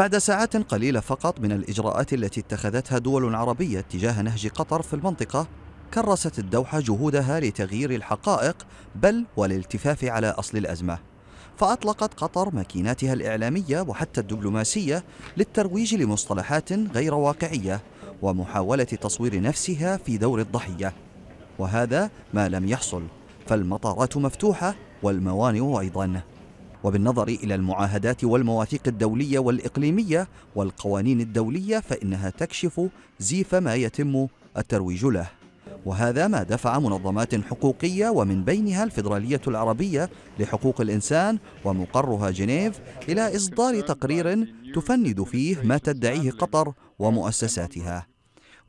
بعد ساعات قليلة فقط من الإجراءات التي اتخذتها دول عربية تجاه نهج قطر في المنطقة كرست الدوحة جهودها لتغيير الحقائق بل والالتفاف على أصل الأزمة فأطلقت قطر ماكيناتها الإعلامية وحتى الدبلوماسية للترويج لمصطلحات غير واقعية ومحاولة تصوير نفسها في دور الضحية وهذا ما لم يحصل فالمطارات مفتوحة والموانئ أيضاً وبالنظر إلى المعاهدات والمواثيق الدولية والإقليمية والقوانين الدولية فإنها تكشف زيف ما يتم الترويج له وهذا ما دفع منظمات حقوقية ومن بينها الفدرالية العربية لحقوق الإنسان ومقرها جنيف إلى إصدار تقرير تفند فيه ما تدعيه قطر ومؤسساتها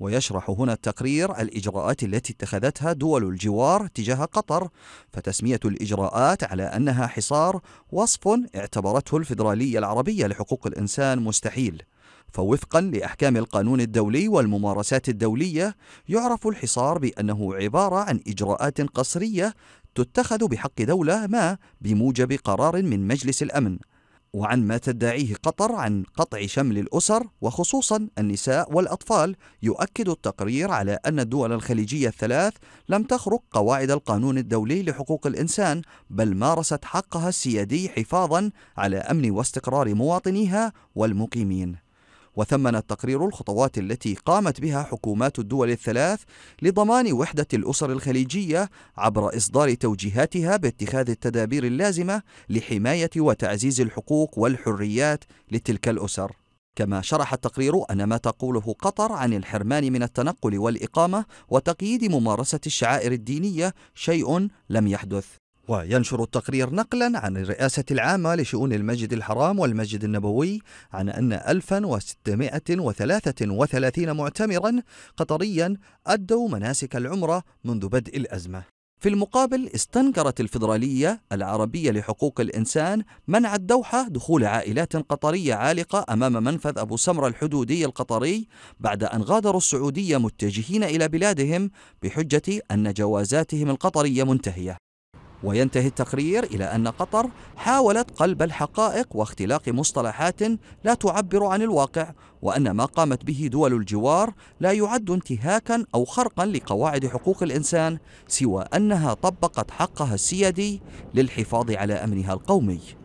ويشرح هنا التقرير الإجراءات التي اتخذتها دول الجوار تجاه قطر فتسمية الإجراءات على أنها حصار وصف اعتبرته الفيدرالية العربية لحقوق الإنسان مستحيل فوفقا لأحكام القانون الدولي والممارسات الدولية يعرف الحصار بأنه عبارة عن إجراءات قصرية تتخذ بحق دولة ما بموجب قرار من مجلس الأمن وعن ما تدعيه قطر عن قطع شمل الأسر وخصوصا النساء والأطفال يؤكد التقرير على أن الدول الخليجية الثلاث لم تخرق قواعد القانون الدولي لحقوق الإنسان بل مارست حقها السيادي حفاظا على أمن واستقرار مواطنيها والمقيمين وثمن التقرير الخطوات التي قامت بها حكومات الدول الثلاث لضمان وحدة الأسر الخليجية عبر إصدار توجيهاتها باتخاذ التدابير اللازمة لحماية وتعزيز الحقوق والحريات لتلك الأسر. كما شرح التقرير أن ما تقوله قطر عن الحرمان من التنقل والإقامة وتقييد ممارسة الشعائر الدينية شيء لم يحدث. وينشر التقرير نقلا عن الرئاسة العامة لشؤون المسجد الحرام والمسجد النبوي عن أن 1633 معتمرا قطريا أدوا مناسك العمرة منذ بدء الأزمة في المقابل استنكرت الفيدرالية العربية لحقوق الإنسان منع الدوحة دخول عائلات قطرية عالقة أمام منفذ أبو سمرة الحدودي القطري بعد أن غادروا السعودية متجهين إلى بلادهم بحجة أن جوازاتهم القطرية منتهية وينتهي التقرير إلى أن قطر حاولت قلب الحقائق واختلاق مصطلحات لا تعبر عن الواقع وأن ما قامت به دول الجوار لا يعد انتهاكا أو خرقا لقواعد حقوق الإنسان سوى أنها طبقت حقها السيادي للحفاظ على أمنها القومي